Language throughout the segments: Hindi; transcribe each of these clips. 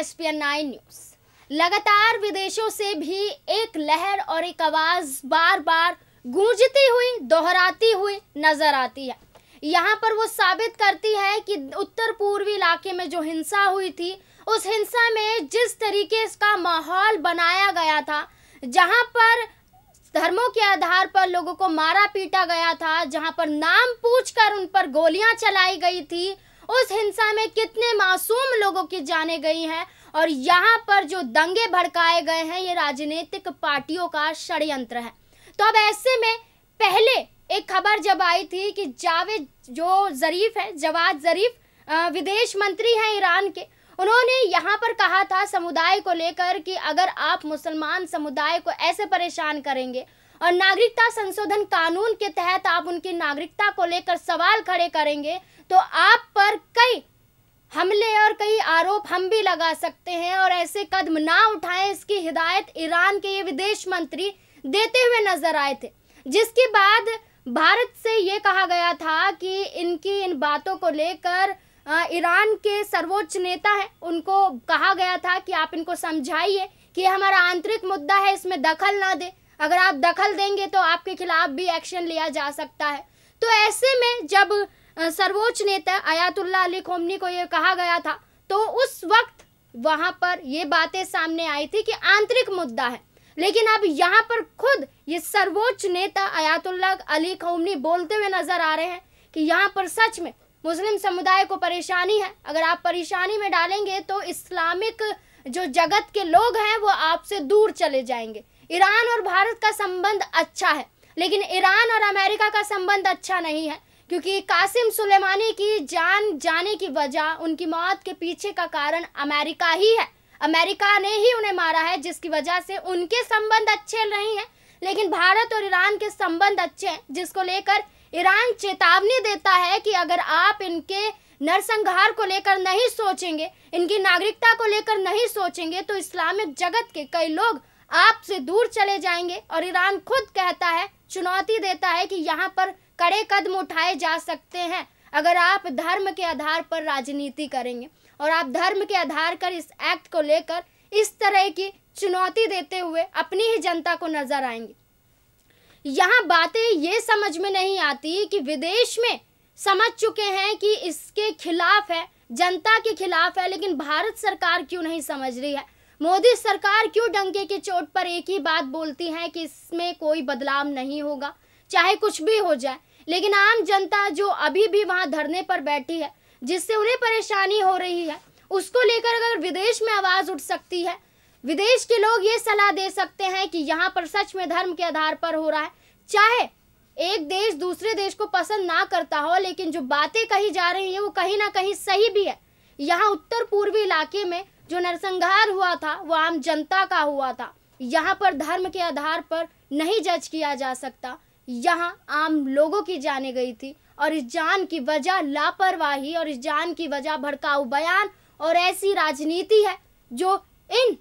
एसपीएन नाइन न्यूज लगातार विदेशों से भी एक लहर और एक आवाज बार बार गूंजती हुई दोहराती हुई नजर आती है यहाँ पर वो साबित करती है कि उत्तर पूर्वी इलाके में जो हिंसा हुई थी उस हिंसा में जिस तरीके का माहौल बनाया गया था जहाँ पर धर्मों के आधार पर लोगों को मारा पीटा गया था जहाँ पर नाम पूछ कर उन पर गोलियाँ चलाई गई थी उस हिंसा में कितने मासूम लोगों की जाने गई हैं और यहाँ पर जो दंगे भड़काए गए हैं ये राजनीतिक पार्टियों का षडयंत्र है तो अब ऐसे में पहले एक खबर जब आई थी कि जावेद जो जरीफ है जवाद जरीफ विदेश मंत्री हैं ईरान के उन्होंने यहाँ पर कहा था समुदाय को लेकर कि अगर आप मुसलमान समुदाय को ऐसे परेशान करेंगे और नागरिकता संशोधन कानून के तहत आप उनकी नागरिकता को लेकर सवाल खड़े करेंगे तो आप पर कई हमले और कई आरोप हम भी लगा सकते हैं और ऐसे कदम ना उठाएं इसकी हिदायत ईरान के ये विदेश मंत्री देते हुए नजर आए थे जिसके बाद भारत से ये कहा गया था कि इनकी इन बातों को लेकर ईरान के सर्वोच्च नेता हैं उनको कहा गया था कि आप इनको समझाइए कि हमारा आंतरिक मुद्दा है इसमें दखल ना दे अगर आप दखल देंगे तो आपके खिलाफ भी एक्शन लिया जा सकता है तो ऐसे में जब सर्वोच्च नेता आयातुल्ला अली खोमनी को यह कहा गया था तो उस वक्त वहाँ पर ये बातें सामने आई थी कि आंतरिक मुद्दा है लेकिन अब यहाँ पर खुद ये सर्वोच्च नेता आयातुल्ला अली खोमनी बोलते हुए नजर आ रहे हैं कि यहाँ पर सच में मुस्लिम समुदाय को परेशानी है अगर आप परेशानी में डालेंगे तो इस्लामिक जो जगत के लोग हैं वो आपसे दूर चले जाएंगे ईरान और भारत का संबंध अच्छा है लेकिन ईरान और अमेरिका का संबंध अच्छा नहीं है क्योंकि कासिम सुलेमानी की जान जाने की वजह उनकी मौत के पीछे का कारण अमेरिका ही है अमेरिका ने ही उन्हें मारा है जिसकी वजह से उनके संबंध अच्छे नहीं हैं लेकिन भारत और ईरान के संबंध अच्छे हैं जिसको लेकर ईरान चेतावनी देता है कि अगर आप इनके नरसंहार को लेकर नहीं सोचेंगे इनकी नागरिकता को लेकर नहीं सोचेंगे तो इस्लामिक जगत के कई लोग आपसे दूर चले जाएंगे और ईरान खुद कहता है चुनौती देता है कि यहाँ पर कड़े कदम उठाए जा सकते हैं अगर आप धर्म के आधार पर राजनीति करेंगे और आप धर्म के आधार पर इस एक्ट को लेकर इस तरह की चुनौती देते हुए अपनी ही जनता को नजर आएंगे यहाँ बातें ये समझ में नहीं आती कि विदेश में समझ चुके हैं कि इसके खिलाफ है जनता के खिलाफ है लेकिन भारत सरकार क्यों नहीं समझ रही है मोदी सरकार क्यों डंके की चोट पर एक ही बात बोलती है कि इसमें कोई बदलाव नहीं होगा चाहे कुछ भी हो जाए लेकिन आम जनता जो अभी भी वहां धरने पर बैठी है जिससे उन्हें परेशानी हो रही है उसको लेकर अगर विदेश में आवाज़ उठ सकती है विदेश के लोग ये सलाह दे सकते हैं कि यहाँ पर सच में धर्म के आधार पर हो रहा है चाहे एक देश दूसरे देश को पसंद ना करता हो लेकिन जो बातें कही जा रही हैं वो कहीं ना कहीं सही भी है यहाँ उत्तर पूर्वी इलाके में जो नरसंहार हुआ था वो आम जनता का हुआ था यहाँ पर धर्म के आधार पर नहीं जज किया जा सकता यहाँ आम लोगों की जाने गई थी और इस जान की वजह लापरवाही और इस जान की वजह भड़काऊ बयान और ऐसी राजनीति है जो इन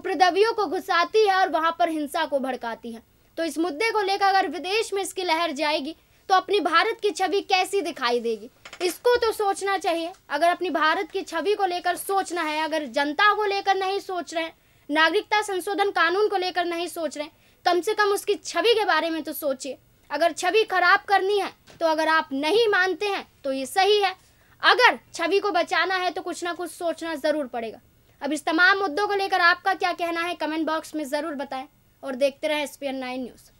उपद्रवियों को घुसाती है और वहाँ पर हिंसा को भड़काती है तो इस मुद्दे को लेकर अगर विदेश में इसकी लहर जाएगी तो अपनी भारत की छवि कैसी दिखाई देगी इसको तो सोचना चाहिए अगर अपनी भारत की छवि को लेकर सोचना है अगर जनता को लेकर नहीं सोच रहे नागरिकता संशोधन कानून को लेकर नहीं सोच रहे कम से कम उसकी छवि के बारे में तो सोचिए अगर छवि खराब करनी है तो अगर आप नहीं मानते हैं तो ये सही है अगर छवि को बचाना है तो कुछ ना कुछ सोचना ज़रूर पड़ेगा अब इस तमाम मुद्दों को लेकर आपका क्या कहना है कमेंट बॉक्स में ज़रूर बताएं और देखते रहें एस पी न्यूज़